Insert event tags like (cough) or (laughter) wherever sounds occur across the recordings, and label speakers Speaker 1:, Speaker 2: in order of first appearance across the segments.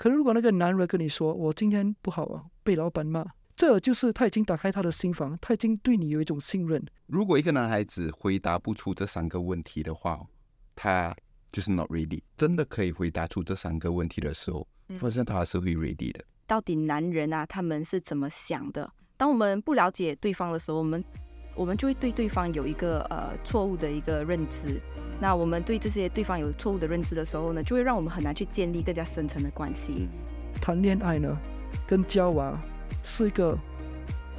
Speaker 1: 可是，如果那个男人跟你说：“我今天不好啊，被老板骂。”这就是他已经打开他的心房，他已经对你有一种信任。
Speaker 2: 如果一个男孩子回答不出这三个问题的话，他就是 not ready。真的可以回答出这三个问题的时候，发现他是会 ready 的。
Speaker 3: 到底男人啊，他们是怎么想的？当我们不了解对方的时候，我们。我们就会对对方有一个呃错误的一个认知。那我们对这些对方有错误的认知的时候呢，就会让我们很难去建立更加深层的关
Speaker 1: 系。谈恋爱呢，跟交往是一个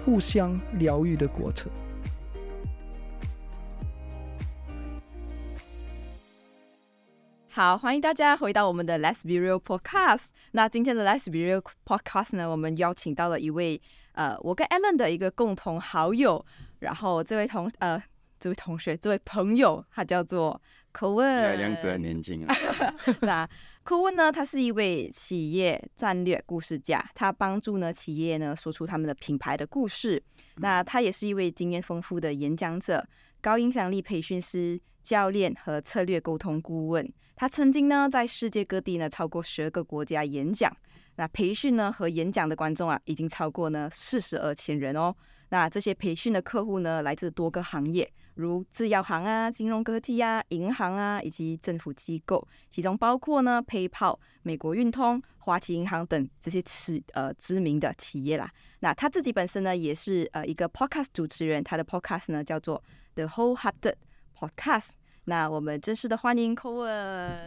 Speaker 1: 互相疗愈的过程。
Speaker 3: 好，欢迎大家回到我们的《Let's Be Real》Podcast。那今天的《Let's Be Real》Podcast 呢，我们邀请到了一位呃，我跟 Allen 的一个共同好友。然后这位同呃这位同学这位朋友，他叫做柯 o Wen，样子年轻啊。(laughs) 那柯 o e n 呢，他是一位企业战略故事家，他帮助呢企业呢说出他们的品牌的故事。那他也是一位经验丰富的演讲者、高影响力培训师、教练和策略沟通顾问。他曾经呢在世界各地呢超过十二个国家演讲，那培训呢和演讲的观众啊已经超过呢四十二千人哦。那这些培训的客户呢，来自多个行业，如制药行啊、金融科技啊、银行啊，以及政府机构，其中包括呢 PayPal、美国运通、花旗银行等这些知呃知名的企业啦。那他自己本身呢，也是呃一个 Podcast 主持人，他的 Podcast 呢叫做 The Whole Hearted Podcast。那我
Speaker 1: 们正式的欢迎科文。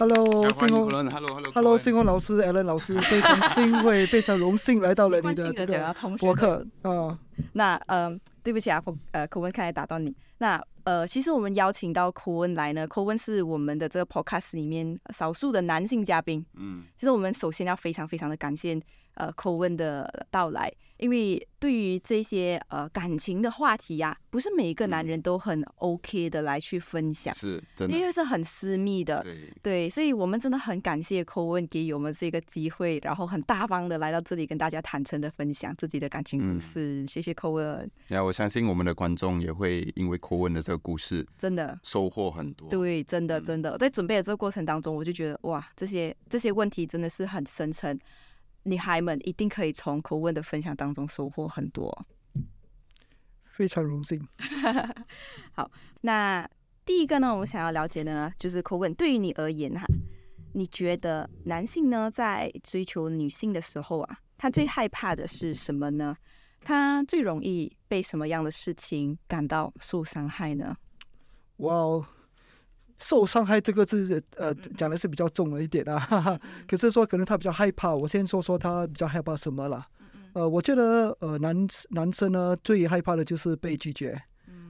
Speaker 3: Hello，星空。
Speaker 2: Hello，Hello，Hello，星
Speaker 1: 空老师，Allen 老师，(laughs) 非常欣慰，非常荣幸来到了你的 (laughs) 这个博客。嗯，
Speaker 3: 那呃，对不起啊，c o 呃，i 文，刚才打断你。那呃，其实我们邀请到 c o i 文来呢，c o i 文是我们的这个 Podcast 里面少数的男性嘉宾。嗯，其实我们首先要非常非常的感谢。呃，口吻的到来，因为对于这些呃感情的话题呀，不是每一个男人都很 OK 的来去分享，
Speaker 2: 是，因为是
Speaker 3: 很私密的，对，对，所以我们真的很感谢寇文给予我们这个机会，然后很大方的来到这里跟大家坦诚的分享自己的感情故事。谢谢寇文。
Speaker 2: 那我相信我们的观众也会因为寇文的这个故事，真的收获很多。
Speaker 3: 对，真的真的，在准备的这个过程当中，我就觉得哇，这些这些问题真的是很深沉。女孩们一定可以从口吻的分享当中收获很多，
Speaker 1: 非常荣幸。
Speaker 3: (laughs) 好，那第一个呢，我们想要了解的呢，就是口吻对于你而言哈，你觉得男性呢在追求女性的时候啊，他最害怕的是什么呢？他最容易被什么样的事情感到受伤害呢？
Speaker 1: 哇哦！受伤害这个字，呃，讲的是比较重了一点啊。可是说，可能他比较害怕。我先说说他比较害怕什么了。呃，我觉得，呃，男男生呢，最害怕的就是被拒绝。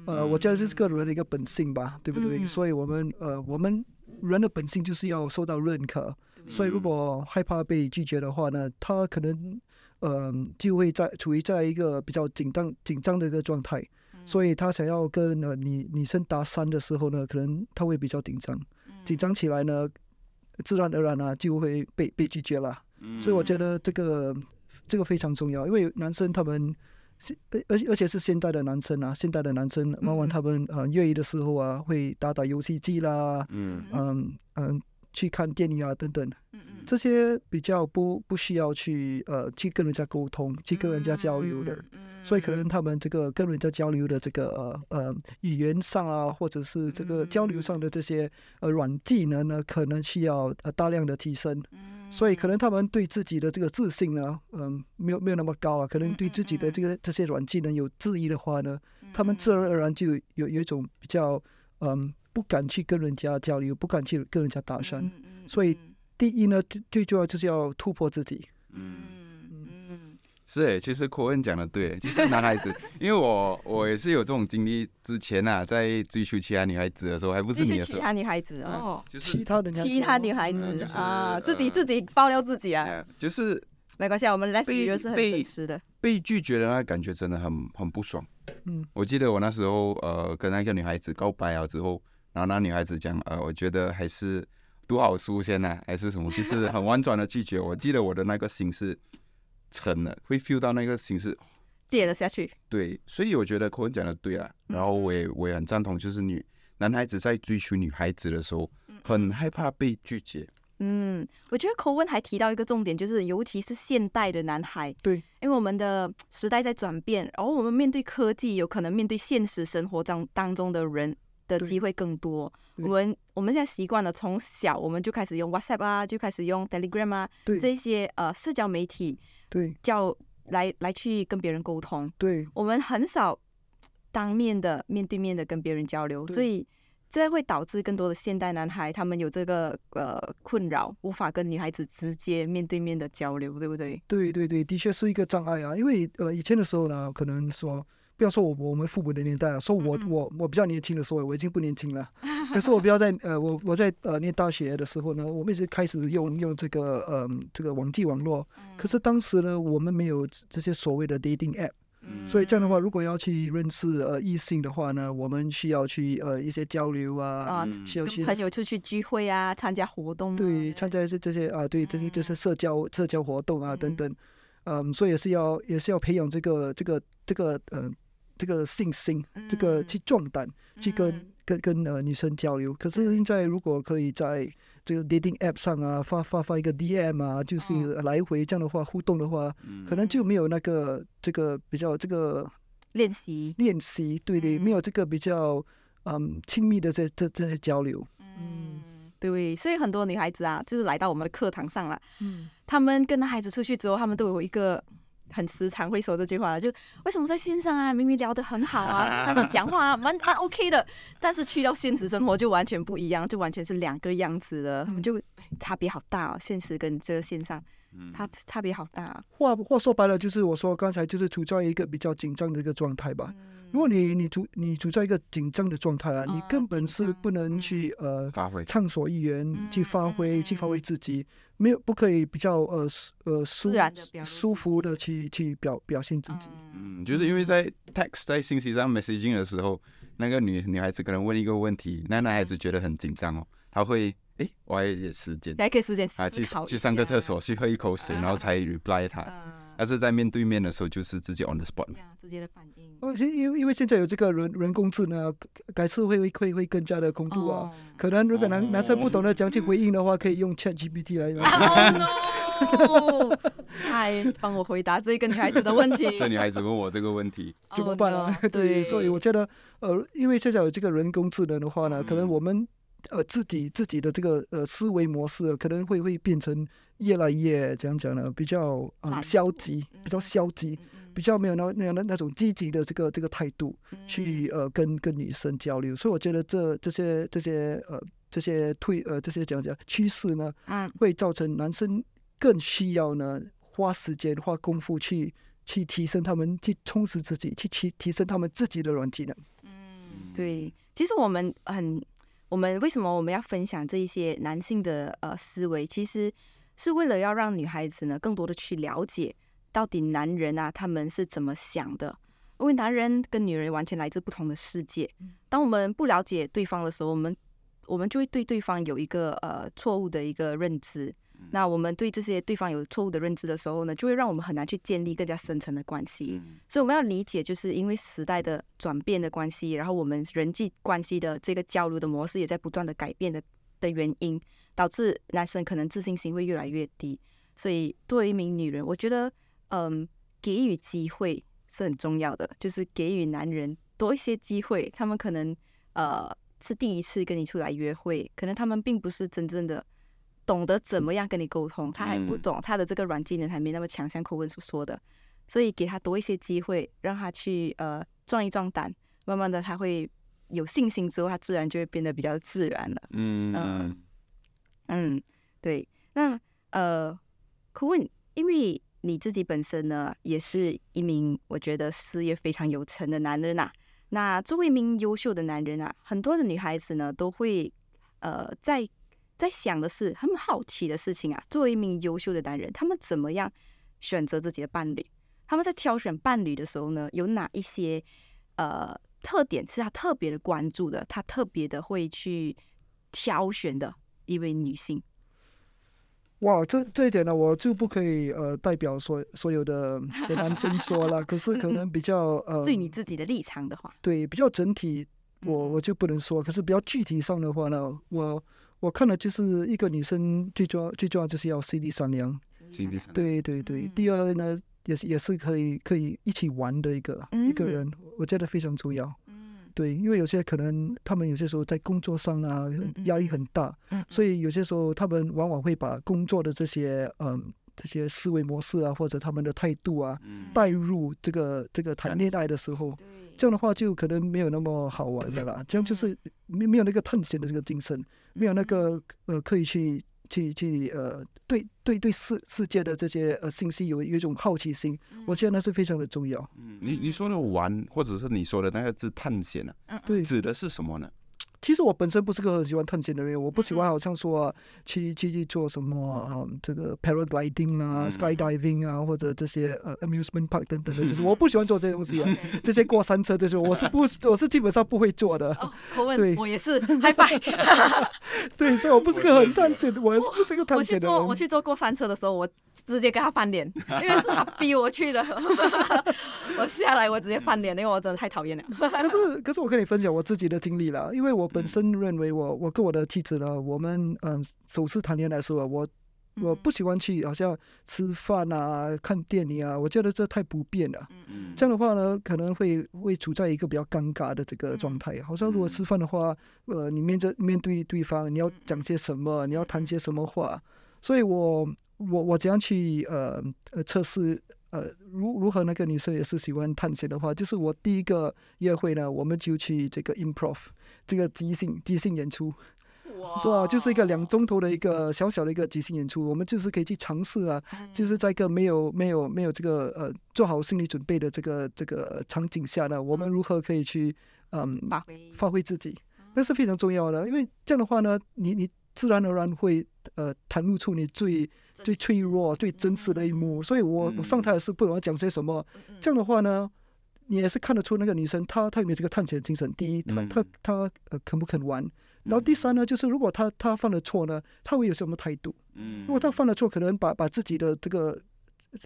Speaker 1: 呃，我觉得这是个人的一个本性吧，对不对？所以我们，呃，我们人的本性就是要受到认可。所以，如果害怕被拒绝的话呢，他可能，嗯，就会在处于在一个比较紧张紧张的一个状态。所以他想要跟呃女女生搭讪的时候呢，可能他会比较紧张，紧张起来呢，自然而然啊就会被被拒绝了。所以我觉得这个这个非常重要，因为男生他们现而而且是现在的男生啊，现在的男生往往他们呃业余的时候啊会打打游戏机啦，嗯嗯嗯。去看电影啊等等，这些比较不不需要去呃去跟人家沟通，去跟人家交流的，所以可能他们这个跟人家交流的这个呃呃语言上啊，或者是这个交流上的这些呃软技能呢，可能需要呃大量的提升。所以可能他们对自己的这个自信呢，嗯，没有没有那么高啊。可能对自己的这个这些软技能有质疑的话呢，他们自然而然就有有一种比较嗯。不敢去跟人家交流，不敢去跟人家搭讪，所以第一呢，最最重要就是要突破自己。嗯
Speaker 2: 嗯，是哎，其实柯文讲的对，就是男孩子，因为我 (laughs) 我也是有这种经历。之前啊，在追求其他女孩子的时候，还不是你的其他女
Speaker 3: 孩子哦，
Speaker 1: 就其他的
Speaker 3: 其他女孩子啊，自己自己爆料自己啊，就是没关系，我们被拒绝是很真实的，
Speaker 2: 被拒绝的那感觉真的很很不爽。嗯，我记得我那时候呃，跟那个女孩子告白啊之后。然后那女孩子讲，呃，我觉得还是读好书先呢，(laughs) 还是什么，就是很婉转的拒绝。我记得我的那个心是沉了，会 feel 到那个心是
Speaker 3: 跌了下去。
Speaker 2: 对，所以我觉得科文讲的对啊，然后我也我也很赞同，就是女男孩子在追求女孩子的时候，很害怕被拒绝。
Speaker 3: 嗯，我觉得科文还提到一个重点，就是尤其是现代的男孩，对，因为我们的时代在转变，然后我们面对科技，有可能面对现实生活当当中的人。的机会更多。我们我们现在习惯了从小我们就开始用 WhatsApp 啊，就开始用 Telegram 啊，这些呃社交媒体，对，叫来来去跟别人沟通。对，我们很少当面的、面对面的跟别人交流，所以这会导致更多的现代男孩他们有这个呃困扰，无法跟女孩子直接面对面的交流，对不对？
Speaker 1: 对对对，的确是一个障碍啊。因为呃以前的时候呢，可能说。不要说我我们父母的年代啊，说我我我比较年轻的时候，我已经不年轻了。(laughs) 可是我不要在呃，我我在呃念大学的时候呢，我们一直开始用用这个呃这个网际网络。可是当时呢，我们没有这些所谓的 dating app。嗯。所以这样的话，如果要去认识呃异性的话呢，我们需要去呃一些交流啊，啊，跟朋友出
Speaker 3: 去聚会啊，参加
Speaker 1: 活动。对，参加一些这些啊，对这些这些社交社交活动啊等等，嗯，所以也是要也是要培养这个这个这个嗯。这个信心，这个去壮胆，去跟跟跟呃女生交流。可是现在，如果可以在这个 dating app 上啊，发发发一个 DM 啊，就是来回这样的话互动的话，可能就没有那个这个比较这个练习练习，对，没有这个比较嗯亲密的这这这些交流，嗯，
Speaker 3: 对。所以很多女孩子啊，就是来到我们的课堂上了，嗯，他们跟男孩子出去之后，他们都有一个。很时常会说这句话了，就为什么在线上啊，明明聊得很好啊，讲话啊蛮蛮 OK 的，但是去到现实生活就完全不一样，就完全是两个样子的，他们就差别好大哦，现实跟这个线上差差别好大。
Speaker 1: 话话说白了，就是我说刚才就是处在一个比较紧张的一个状态吧。如果你你处你处在一个紧张的状态啊，你根本是不能去呃发挥，畅所欲言，去发挥，去发挥自己，没有不可以比较呃呃舒舒服的去去表表现自己。
Speaker 2: 嗯，就是因为在 text 在信息上 messaging 的时候，那个女女孩子可能问一个问题，那男孩子觉得很紧张哦，他会哎，我还有点时间，还
Speaker 3: 可以时间啊去
Speaker 2: 去上个厕所，去喝一口水，然后才 reply 他。但是在面对面的时候，就是直接 on the spot，
Speaker 1: 直接的反应。哦，因因为因为现在有这个人人工智能，改次会会会会更加的恐怖啊！可能如果男男生不懂得讲起回应的话，可以用 ChatGPT 来。哦 (laughs)
Speaker 3: no！嗨，帮我回答这个女孩子的问题。(laughs) 这
Speaker 2: 女孩子问我这个问题，
Speaker 1: (laughs) 怎么办啊？对，所以我觉得，呃，因为现在有这个人工智能的话呢，可能我们。呃，自己自己的这个呃思维模式可能会会变成越来越怎样讲呢，比较呃消极，比较消极，比较没有那那样的那种积极的这个这个态度去呃跟跟女生交流，所以我觉得这这些这些呃这些退呃这些讲讲趋势呢，嗯，会造成男生更需要呢花时间花功夫去去提升他们去充实自己，去提提升他们自己的软技能。嗯，
Speaker 3: 对，其实我们很。我们为什么我们要分享这一些男性的呃思维？其实是为了要让女孩子呢，更多的去了解到底男人啊他们是怎么想的。因为男人跟女人完全来自不同的世界。当我们不了解对方的时候，我们我们就会对对方有一个呃错误的一个认知。那我们对这些对方有错误的认知的时候呢，就会让我们很难去建立更加深层的关系。所以我们要理解，就是因为时代的转变的关系，然后我们人际关系的这个交流的模式也在不断的改变的的原因，导致男生可能自信心会越来越低。所以作为一名女人，我觉得，嗯，给予机会是很重要的，就是给予男人多一些机会，他们可能，呃，是第一次跟你出来约会，可能他们并不是真正的。懂得怎么样跟你沟通，他还不懂，他的这个软技能还没那么强，像可文所说的，所以给他多一些机会，让他去呃壮一壮胆，慢慢的他会有信心之后，他自然就会变得比较自然了。
Speaker 2: 嗯嗯
Speaker 3: 嗯，对。那呃，可问，因为你自己本身呢也是一名我觉得事业非常有成的男人啊，那作为一名优秀的男人啊，很多的女孩子呢都会呃在。在想的是他们好奇的事情啊。作为一名优秀的男人，他们怎么样选择自己的伴侣？他们在挑选伴侣的时候呢，有哪一些呃特点是他特别的关注的？他特别的会去挑选的一位女性。
Speaker 1: 哇，这这一点呢，我就不可以呃代表所所有的的男生说了。可是可能比较呃，(laughs) 对你
Speaker 3: 自己的立场的话，
Speaker 1: 对比较整体，我我就不能说。可是比较具体上的话呢，我。我看了，就是一个女生，最重要最重要就是要心地善良。心地善良。对对对，第二呢，也是也是可以可以一起玩的一个一个人，我觉得非常重要。嗯，对，因为有些可能他们有些时候在工作上啊压力很大，所以有些时候他们往往会把工作的这些嗯这些思维模式啊或者他们的态度啊带入这个这个谈恋爱的时候。这样的话就可能没有那么好玩的啦，这样就是没没有那个探险的这个精神，没有那个呃可以去去去呃对对对世世界的这些呃信息有有一种好奇心，我觉得那是非常的重要。
Speaker 2: 嗯，你你说的玩或者是你说的那个字探险呢？对，指的是什么呢？
Speaker 1: 其实我本身不是个很喜欢探险的人，我不喜欢好像说去去做什么啊，这个 paragliding 啊，skydiving 啊，或者这些呃 amusement park 等等的，就是我不喜欢做这些东西，啊，(laughs) 这些过山车这些，我是不，我是基本上不会做的。
Speaker 3: 对，我也是害怕。
Speaker 1: 对，所以我不是个很探险，我也是不是个探险的。我去做我去
Speaker 3: 坐过山车的时候，我。直接跟他翻脸，(laughs) 因为是他逼我去的。(laughs) 我下来，我直接翻脸，因为我真的太讨厌了。
Speaker 1: 可是，可是我跟你分享我自己的经历了，因为我本身认为我，我跟我的妻子呢，我们嗯，首次谈恋爱的时候，我我不喜欢去，好像吃饭啊、看电影啊，我觉得这太不便了。嗯这样的话呢，可能会会处在一个比较尴尬的这个状态。好像如果吃饭的话，呃，你面着面对对方，你要讲些什么？你要谈些什么话？所以我。我我怎样去呃呃测试呃如如何那个女生也是喜欢探险的话，就是我第一个约会呢，我们就去这个 improv 这个即兴即兴演出，是吧？就是一个两钟头的一个小小的一个即兴演出，我们就是可以去尝试啊，就是在一个没有没有没有这个呃做好心理准备的这个这个场景下呢，我们如何可以去嗯发挥发挥自己，那是非常重要的，因为这样的话呢，你你自然而然会呃袒露出你最最脆弱、最真实的一幕，所以我我上台是不管讲些什么，这样的话呢，你也是看得出那个女生她她有没有这个探险精神。第一，她她她呃肯不肯玩；然后第三呢，就是如果她她犯了错呢，她会有什么态度？如果她犯了错，可能把把自己的这个，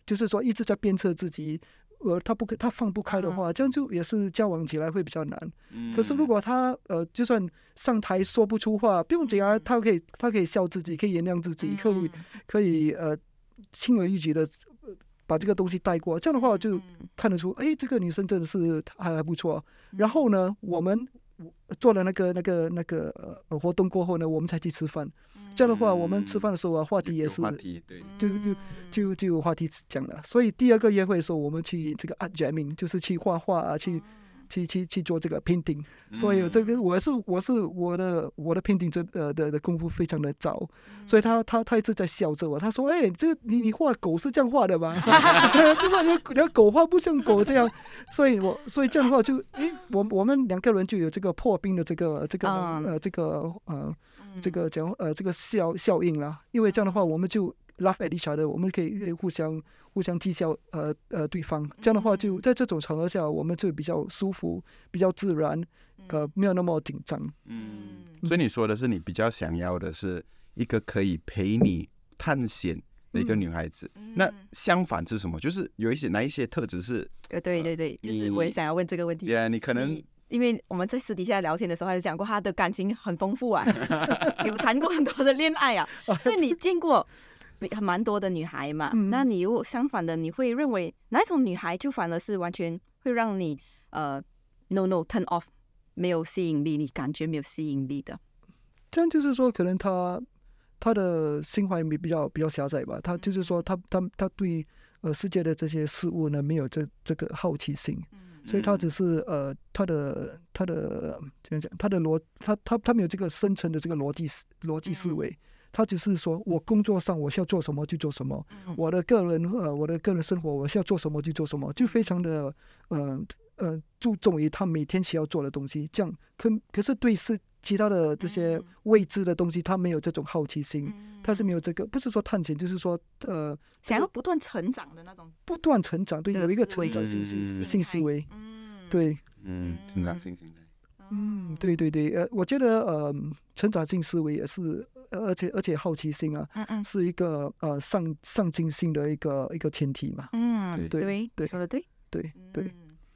Speaker 1: 就是说一直在鞭策自己。呃，他不可，他放不开的话，这样就也是交往起来会比较难。可是如果他呃，就算上台说不出话，不用紧啊，他可以，他可以笑自己，可以原谅自己，可以可以呃，轻而易举的把这个东西带过。这样的话就看得出，哎，这个女生真的是还还不错。然后呢，我们。我做了那个那个那个活动过后呢，我们才去吃饭。这样的话，我们吃饭的时候啊，话题也是，话题对，就就就就话题讲了。所以第二个约会的时候，我们去这个 jamming，就是去画画啊，去。去去去做这个 painting，所以这个我是我是我的我的 painting 这呃的的功夫非常的糟，所以他他他一直在笑着我，他说：“哎，这个你你画狗是这样画的吗？(laughs) 就画你你狗画不像狗这样。”所以，我所以这样的话就哎，我我们两个人就有这个破冰的这个这个呃这个呃这个讲呃这个效效应了，因为这样的话我们就。Laugh at each other，我们可以互相互相讥笑，呃呃，对方这样的话就在这种场合下，我们就比较舒服，比较自然，呃，没有那么紧张。嗯，
Speaker 2: 所以你说的是你比较想要的是一个可以陪你探险的一个女孩子。那相反是什么？就是有一些哪一些特质是？
Speaker 3: 呃，对对对，就是我也想要
Speaker 2: 问这个问题。对啊，你可能
Speaker 3: 因为我们在私底下聊天的时候，还有讲过他的感情很丰富啊，(laughs) 有谈过很多的恋爱啊，所以你见过。蛮多的女孩嘛，那你又相反的，你会认为哪一种女孩就反而是完全会让你呃，no no turn off，没有吸引力，你感觉没有吸引力的。
Speaker 1: 这样就是说，可能他他的心怀比比较比较狭窄吧，他就是说他他他对呃世界的这些事物呢没有这这个好奇心，嗯，所以他只是呃他的他的这样讲，他的逻他他他没有这个深层的这个逻辑思逻辑思维。他只是说，我工作上我需要做什么就做什么，我的个人呃，我的个人生活我需要做什么就做什么，就非常的嗯呃注重于他每天需要做的东西。这样可可是对是其他的这些未知的东西，他没有这种好奇心，他是没有这个，不是说探险，就是说呃想要不断成长的那种，不断成长对，有一个成长性性思维，嗯对，
Speaker 2: 嗯成长性思维，
Speaker 1: 嗯对对对，呃我觉得呃成长性思维也是。而且而且，好奇心啊，嗯嗯，是一个呃上上进心的一个一个前提嘛。嗯，对对对，说的对，对对。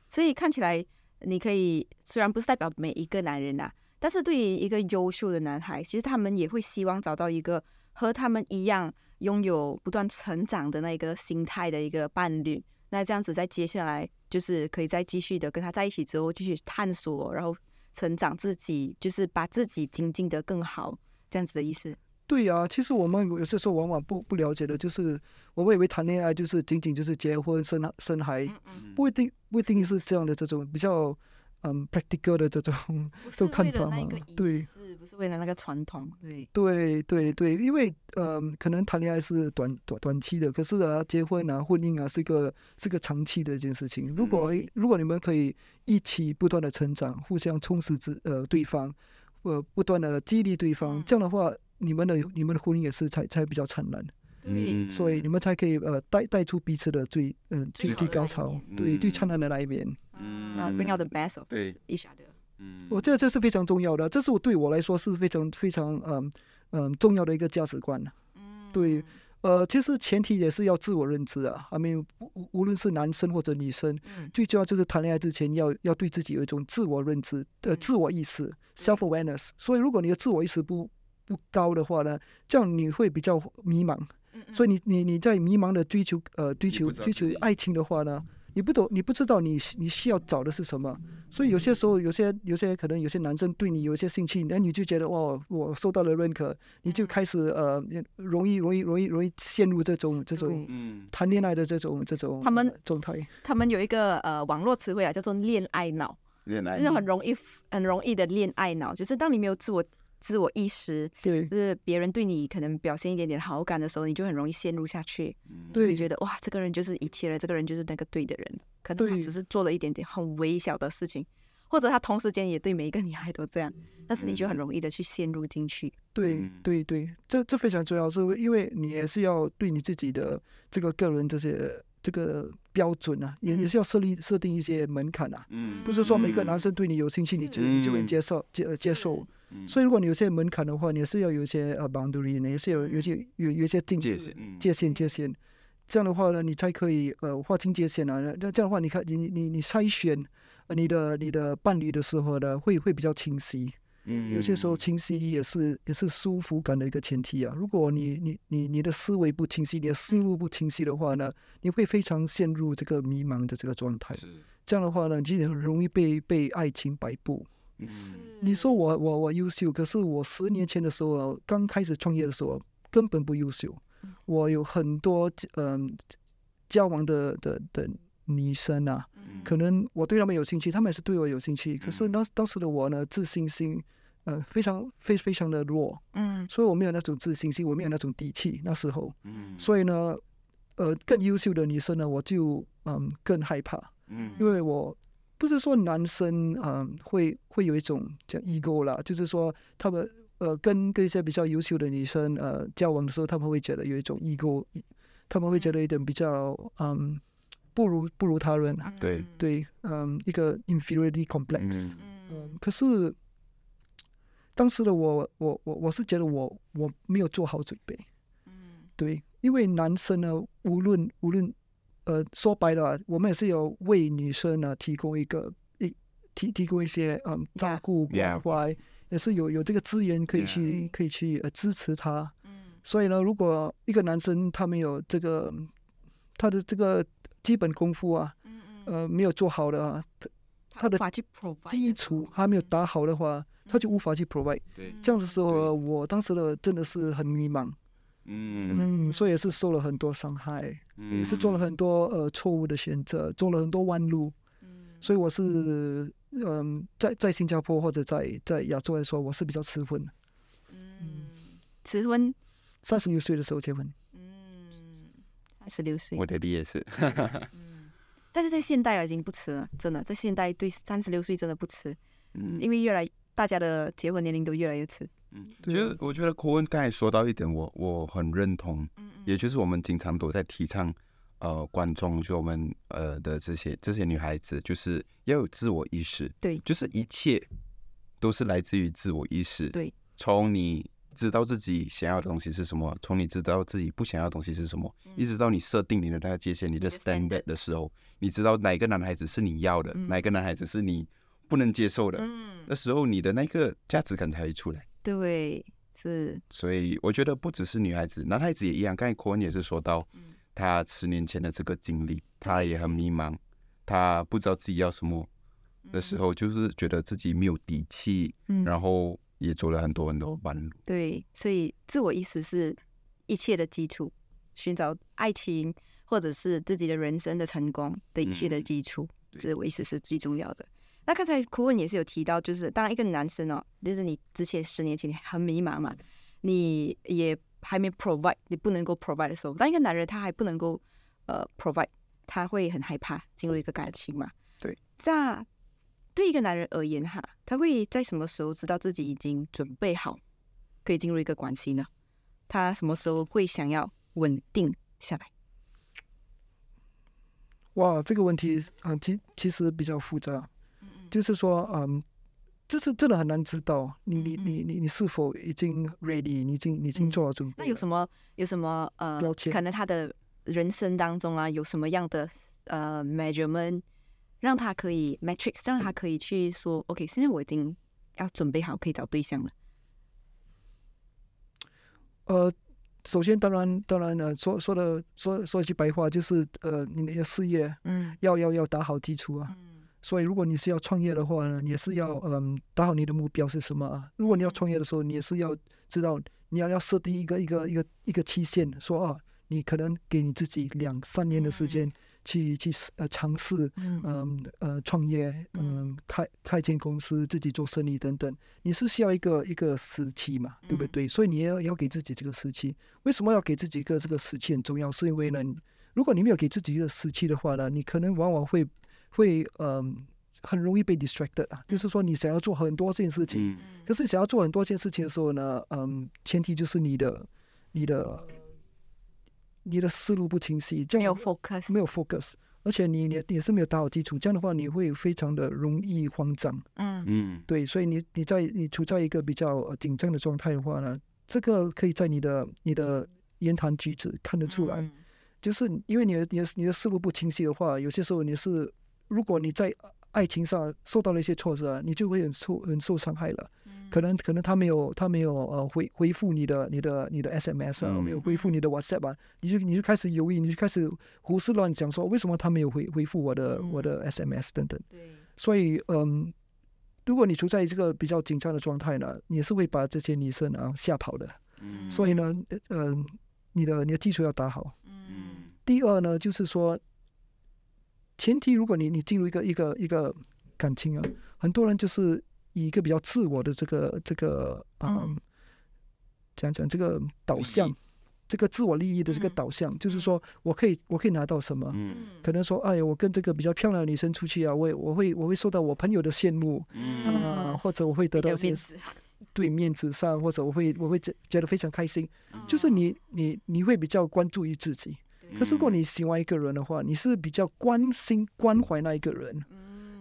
Speaker 3: 所以看起来，你可以虽然不是代表每一个男人呐，但是对于一个优秀的男孩，其实他们也会希望找到一个和他们一样拥有不断成长的那个心态的一个伴侣。那这样子，在接下来就是可以再继续的跟他在一起之后，继续探索，然后成长自己，就是把自己精进的更好。这样子的意思，
Speaker 1: 对呀。其实我们有些时候往往不不了解的，就是我们以为谈恋爱就是仅仅就是结婚生生孩，不一定，不一定是这样的这种比较嗯 practical 的这种。都看为了那个不是
Speaker 3: 为了那个传统，对。
Speaker 1: 对对对，因为嗯，可能谈恋爱是短短短期的，可是啊，结婚啊，婚姻啊，是个是个长期的一件事情。如果如果你们可以一起不断的成长，互相充实自呃对方。呃，不断的激励对方，这样的话，你们的你们的婚姻也是才才比较灿烂，嗯，所以你们才可以呃带带出彼此的最嗯最最高潮，对最灿烂的那一面，嗯，那必要
Speaker 3: 的 battle 对
Speaker 1: each other，嗯，我觉得这是非常重要的，这是我对我来说是非常非常嗯嗯重要的一个价值观，嗯，对。呃，其实前提也是要自我认知啊，阿明，无无论是男生或者女生，最重要就是谈恋爱之前要要对自己有一种自我认知的自我意识 （self awareness）。所以，如果你的自我意识不不高的话呢，这样你会比较迷茫。所以你你你在迷茫的追求呃追求追求爱情的话呢？你不懂，你不知道你你需要找的是什么，所以有些时候，有些有些可能有些男生对你有一些兴趣，那你就觉得哦，我受到了认可，你就开始呃，容易容易容易容易陷入这种这种嗯谈恋爱的这种这种他们、状态。
Speaker 3: 他们有一个呃网络词汇啊，叫做恋爱脑，恋爱就是很容易很容易的恋爱脑，就是当你没有自我。自我意识，对，就是别人对你可能表现一点点好感的时候，你就很容易陷入下去，对，觉得哇，这个人就是一切了，这个人就是那个对的人，可能他只是做了一点点很微小的事情，或者他同时间也对每一个女孩都这样，但是你就很容易的去陷入进
Speaker 1: 去。对对对，这这非常重要，是，因为你也是要对你自己的这个个人这些这个标准啊，也也是要设立设定一些门槛啊，嗯，不是说每个男生对你有兴趣，你就你就能接受接接受。所以，如果你有些门槛的话，你也是要有一些呃 boundary，你也是有有些有有一些界限，界限，界限。这样的话呢，你才可以呃划清界限啊。那这样的话，你看你你你筛选呃你的你的伴侣的时候呢，会会比较清晰。
Speaker 2: 嗯，有些时
Speaker 1: 候清晰也是也是舒服感的一个前提啊。如果你你你你的思维不清晰，你的思路不清晰的话呢，你会非常陷入这个迷茫的这个状态。是，这样的话呢，就很容易被被爱情摆布。你说我我我优秀，可是我十年前的时候刚开始创业的时候根本不优秀。我有很多呃交往的的的女生啊，可能我对她们有兴趣，她们也是对我有兴趣。可是当当时的我呢，自信心呃非常非非常的弱，嗯，所以我没有那种自信心，我没有那种底气那时候，嗯，所以呢，呃，更优秀的女生呢，我就嗯更害怕，嗯，因为我。不是说男生嗯会会有一种叫 ego 啦，就是说他们呃跟跟一些比较优秀的女生呃交往的时候，他们会觉得有一种 ego，他们会觉得一点比较嗯不如不如他人。对对嗯，一个 inferiority complex。嗯嗯。可是当时的我，我我我是觉得我我没有做好准备。嗯。对，因为男生呢，无论无论。呃，说白了，我们也是有为女生呢提供一个一提提供一些嗯照顾关怀，也是有有这个资源可以去可以去呃支持她。嗯，所以呢，如果一个男生他没有这个他的这个基本功夫啊，嗯嗯，呃，没有做好的啊，他他的基础还没有打好的话，他就无法去 provide。对，这样的时候，我当时呢真的是很迷茫。嗯嗯，所以也是受了很多伤害，也是做了很多呃错误的选择，做了很多弯路。嗯，所以我是嗯在在新加坡或者在在亚洲来说，我是比较迟婚的。嗯，迟婚，三十六岁的时候结婚。嗯，
Speaker 3: 三十六
Speaker 2: 岁。我的弟也是。嗯，
Speaker 3: 但是在现代已经不迟了，真的，在现代对三十六岁真的不迟。嗯，因为越来大家的结婚年龄都越来越迟。
Speaker 2: 其实，我觉得 c o h n 刚才说到一点，我我很认同，嗯嗯，也就是我们经常都在提倡，呃，观众就我们呃的这些这些女孩子，就是要有自我意识，对，就是一切都是来自于自我意识，对，从你知道自己想要的东西是什么，从你知道自己不想要的东西是什么，一直到你设定你的那个界限你的 standard 的时候，你知道哪个男孩子是你要的，哪个男孩子是你不能接受的，嗯，那时候你的那个价值感才会出来。
Speaker 3: 对，是。
Speaker 2: 所以我觉得不只是女孩子，男孩子也一样。刚才 n 也是说到，他十年前的这个经历，他也很迷茫，他不知道自己要什么的时候，就是觉得自己没有底气，然后也走了很多很多弯路。
Speaker 3: 对，所以自我意识是一切的基础，寻找爱情或者是自己的人生的成功的一切的基础，自我意识是最重要的。那刚才柯文也是有提到，就是当一个男生哦，就是你之前十年前你很迷茫嘛，你也还没 provide，你不能够 provide 的时候，当一个男人他还不能够呃 provide，他会很害怕进入一个感情嘛。对。那对一个男人而言哈，他会在什么时候知道自己已经准备好可以进入一个关系呢？他什么时候会想要稳定下来？
Speaker 1: 哇，这个问题啊，其其实比较复杂。就是说，嗯，这是真的很难知道你你你你你是否已经 ready，你已经已经做了准备。
Speaker 3: 那有什么有什么呃，可能他的人生当中啊，有什么样的呃 measurement，让他可以 matrix，让他可以去说 OK，现在我已经要准备好可以找对象了。
Speaker 1: 呃，首先当然当然呢，说说的说说一句白话，就是呃，你的事业嗯要要要打好基础啊。所以，如果你是要创业的话呢，也是要嗯，打好你的目标是什么啊？如果你要创业的时候，你也是要知道，你要要设定一个一个一个一个期限，说啊，你可能给你自己两三年的时间去去呃尝试，嗯呃创业，嗯开开间公司，自己做生意等等，你是需要一个一个时期嘛，对不对？所以你要要给自己这个时期。为什么要给自己一个这个时期很重要？是因为呢，如果你没有给自己一个时期的话呢，你可能往往会。会嗯，很容易被 distracted 啊，就是说你想要做很多件事情，嗯可是想要做很多件事情的时候呢，嗯，前提就是你的、你的、你的思路不清晰，这样没有 focus，没有 focus，而且你你也是没有打好基础，这样的话你会非常的容易慌张，嗯嗯，对，所以你你在你处在一个比较紧张的状态的话呢，这个可以在你的你的言谈举止看得出来，就是因为你的你的你的思路不清晰的话，有些时候你是。如果你在爱情上受到了一些挫折，你就会很受很受伤害了。可能可能他没有他没有呃回回复你的你的你的 S M S 啊，没有回复你的 WhatsApp，你就你就开始犹豫，你就开始胡思乱想，说为什么他没有回回复我的我的 S M S 等等。所以嗯，如果你处在这个比较紧张的状态呢，也是会把这些女生啊吓跑的。所以呢，嗯，你的你的基础要打好。第二呢，就是说。前提，如果你你进入一个一个一个感情啊，很多人就是以一个比较自我的这个这个嗯，讲讲这个导向，这个自我利益的这个导向，就是说我可以我可以拿到什么？嗯，可能说哎呀，我跟这个比较漂亮的女生出去啊，我我会我会受到我朋友的羡慕，嗯，或者我会得到面对面子上，或者我会我会觉觉得非常开心，就是你你你会比较关注于自己。可如果你喜欢一个人的话，你是比较关心、关怀那一个人。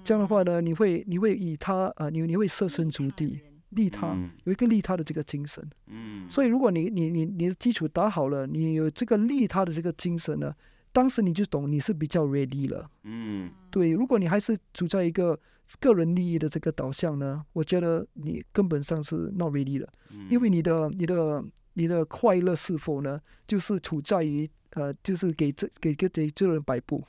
Speaker 1: 这样的话呢，你会你会以他啊，你你会设身处地利他，有一个利他的这个精神。嗯，所以如果你你你你的基础打好了，你有这个利他的这个精神呢，当时你就懂你是比较 ready 了。嗯，对。如果你还是处在一个个人利益的这个导向呢，我觉得你根本上是 not ready 了。因为你的你的你的快乐是否呢，就是处在于。呃，就是给这给给给这人摆布，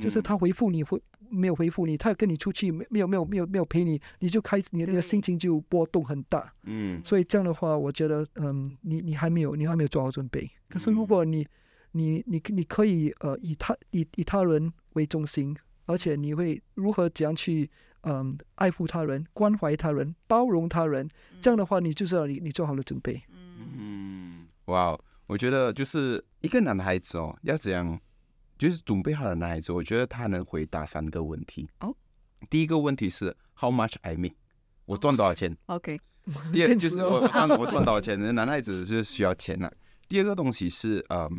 Speaker 1: 就是他回复你回没有回复你，他跟你出去没没有没有没有没有陪你，你就开始你的心情就波动很大。嗯，所以这样的话，我觉得嗯，你你还没有你还没有做好准备。可是如果你你你你可以呃以他以以他人为中心，而且你会如何怎样去嗯爱护他人、关怀他人、包容他人，这样的话，你就是你你做好了准
Speaker 2: 备。嗯嗯，哇哦。我觉得就是一个男孩子哦，要怎样？就是准备好的男孩子，我觉得他能回答三个问题哦。第一个问题是 How much I make，我赚多少钱
Speaker 3: ？OK。第二就是 (laughs) 我赚我赚多少
Speaker 2: 钱？男孩子是需要钱呐。第二个东西是呃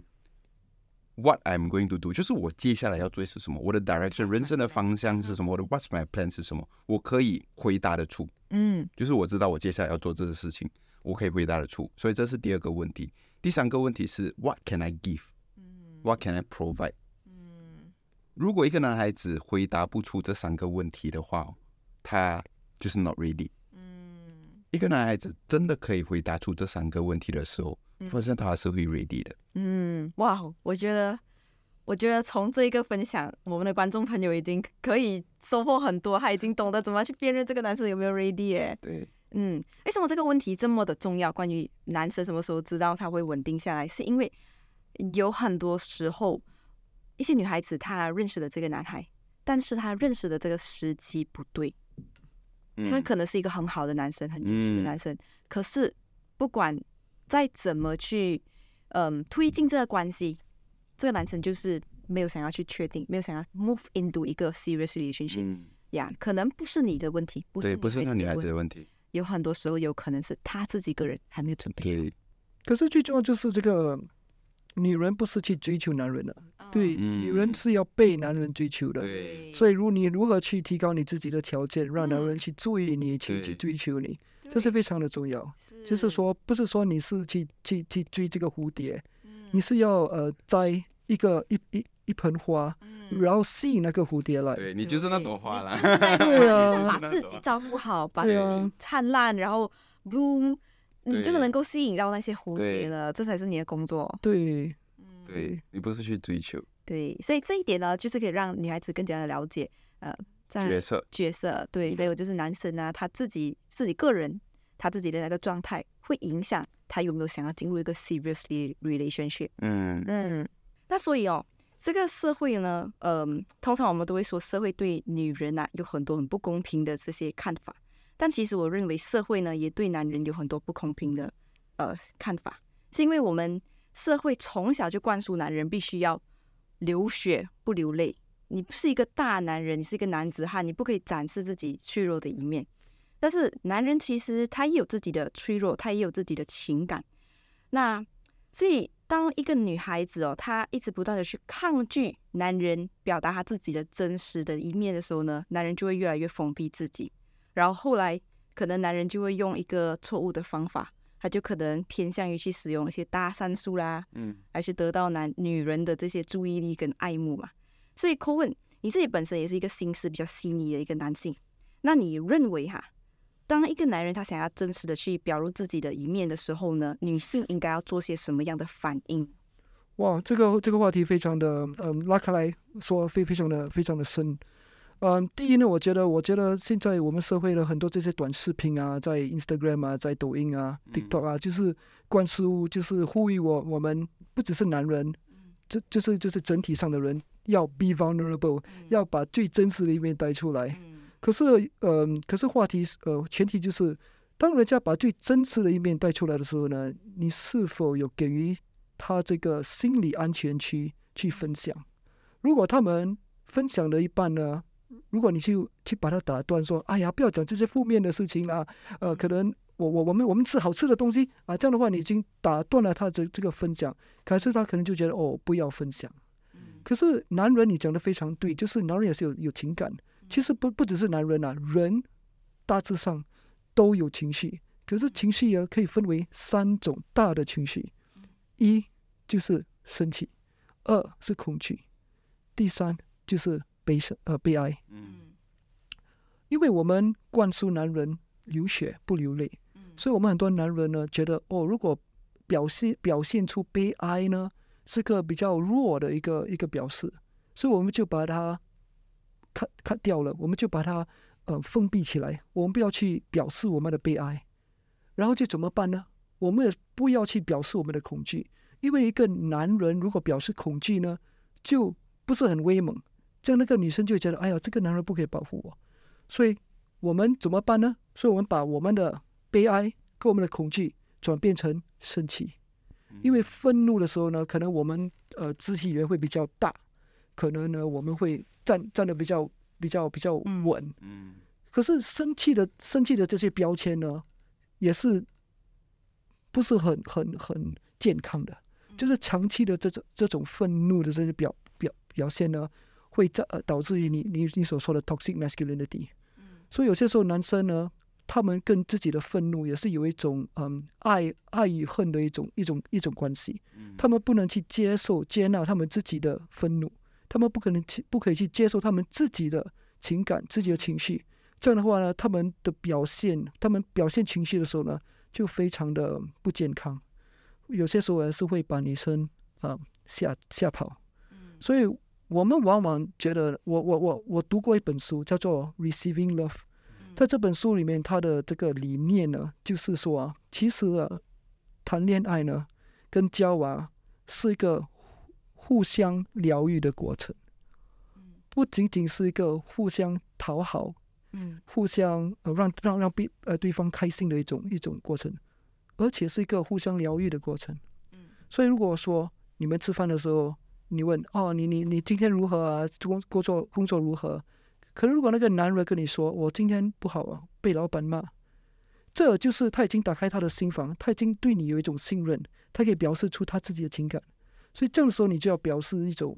Speaker 2: ，What I'm going to do，就是我接下来要做是什么？我的 direction，人生的方向是什么？我的 What's my plan 是什么？我可以回答得出，嗯，就是我知道我接下来要做这个事情。我可以回答得出，所以这是第二个问题。第三个问题是 What can I give？What can I provide？如果一个男孩子回答不出这三个问题的话，他就是 not ready。嗯，一个男孩子真的可以回答出这三个问题的时候，发现他是会 ready 的。
Speaker 3: 嗯，哇，我觉得，我觉得从这一个分享，我们的观众朋友已经可以收获很多，他已经懂得怎么去辨认这个男生有没有 ready 哎。对。嗯，为什么这个问题这么的重要？关于男生什么时候知道他会稳定下来，是因为有很多时候，一些女孩子她认识的这个男孩，但是她认识的这个时机不对。他可能是一个很好的男生，很优秀的男生，可是不管再怎么去，嗯，推进这个关系，这个男生就是没有想要去确定，没有想要 move into 一个 serious l 的关系呀。可能不是你的问题，不是
Speaker 2: 不是那女孩子的问题。
Speaker 3: 有很多时候有可能是他自己个人还没有
Speaker 2: 准备对，
Speaker 1: 可是最重要就是这个女人不是去追求男人的，对，女人是要被男人追求的。对，所以如你如何去提高你自己的条件，让男人去注意你，去去追求你，这是非常的重要。是，就是说，不是说你是去去去追这个蝴蝶，嗯，你是要呃摘一个一一。一盆花，然后吸引那个蝴蝶来。
Speaker 2: 对你就是那朵花了，(laughs) 对
Speaker 1: 啊，
Speaker 3: 就是把自己照顾好，把灿烂，然后 bloom，你就能够吸引到那些蝴蝶了。这才是你的工作。对，
Speaker 2: 对你不是去追求。
Speaker 3: 对，所以这一点呢，就是可以让女孩子更加的了解。呃，在角色，角色，对。还有就是男生啊，他自己自己个人他自己的那个状态，会影响他有没有想要进入一个 seriously relationship。嗯嗯。那所以哦。这个社会呢，呃，通常我们都会说社会对女人啊有很多很不公平的这些看法，但其实我认为社会呢也对男人有很多不公平的呃看法，是因为我们社会从小就灌输男人必须要流血不流泪，你不是一个大男人，你是一个男子汉，你不可以展示自己脆弱的一面。但是男人其实他也有自己的脆弱，他也有自己的情感，那所以。当一个女孩子哦，她一直不断的去抗拒男人表达她自己的真实的一面的时候呢，男人就会越来越封闭自己。然后后来，可能男人就会用一个错误的方法，他就可能偏向于去使用一些搭讪术啦，嗯，还是得到男女人的这些注意力跟爱慕嘛。所以，柯问你自己本身也是一个心思比较细腻的一个男性，那你认为哈？当一个男人他想要真实的去表露自己的一面的时候呢，女性应该要做些什么样的反应？
Speaker 1: 哇，这个这个话题非常的，嗯，拉开来说，非非常的非常的深。嗯，第一呢，我觉得，我觉得现在我们社会的很多这些短视频啊，在 Instagram 啊，在抖音啊、TikTok 啊，就是灌输，就是呼吁我，我们不只是男人，就就是就是整体上的人要 be vulnerable，要把最真实的一面带出来。可是，嗯，可是话题是，呃，前提就是，当人家把最真实的一面带出来的时候呢，你是否有给予他这个心理安全区去分享？如果他们分享了一半呢，如果你去去把他打断，说：“哎呀，不要讲这些负面的事情啦，呃，可能我我我们我们吃好吃的东西啊，这样的话，你已经打断了他的这个分享，可是他可能就觉得哦，不要分享。可是男人，你讲的非常对，就是男人也是有有情感。其实不不只是男人啊，人大致上都有情绪。可是情绪也可以分为三种大的情绪，一就是生气，二是恐惧，第三就是悲伤呃悲哀。嗯，因为我们灌输男人流血不流泪，所以我们很多男人呢觉得哦，如果表示表现出悲哀呢是个比较弱的一个一个表示，所以我们就把它。砍砍掉了，我们就把它呃封闭起来。我们不要去表示我们的悲哀，然后就怎么办呢？我们也不要去表示我们的恐惧，因为一个男人如果表示恐惧呢，就不是很威猛。这样那个女生就觉得，哎呀，这个男人不可以保护我。所以我们怎么办呢？所以我们把我们的悲哀跟我们的恐惧转变成生气，因为愤怒的时候呢，可能我们呃肢体语言会比较大，可能呢我们会。站站的比较比较比较稳，嗯，可是生气的生气的这些标签呢，也是，不是很很很健康的，就是长期的这种这种愤怒的这些表表表现呢，会造导致于你你你所说的 toxic masculinity，嗯，所以有些时候男生呢，他们跟自己的愤怒也是有一种嗯爱爱与恨的一种一种一种关系，他们不能去接受接纳他们自己的愤怒。他们不可能去，不可以去接受他们自己的情感、自己的情绪。这样的话呢，他们的表现，他们表现情绪的时候呢，就非常的不健康。有些时候还是会把女生啊吓吓跑。所以我们往往觉得，我我我我读过一本书，叫做《Receiving Love》。在这本书里面，他的这个理念呢，就是说啊，其实啊，谈恋爱呢，跟交往是一个。互相疗愈的过程，不仅仅是一个互相讨好，嗯，互相呃让让让对呃对方开心的一种一种过程，而且是一个互相疗愈的过程，嗯，所以如果说你们吃饭的时候，你问哦你你你今天如何啊？工工作工作如何？可是如果那个男人跟你说我今天不好啊，被老板骂，这就是他已经打开他的心房，他已经对你有一种信任，他可以表示出他自己的情感。所以，这样的时候你就要表示一种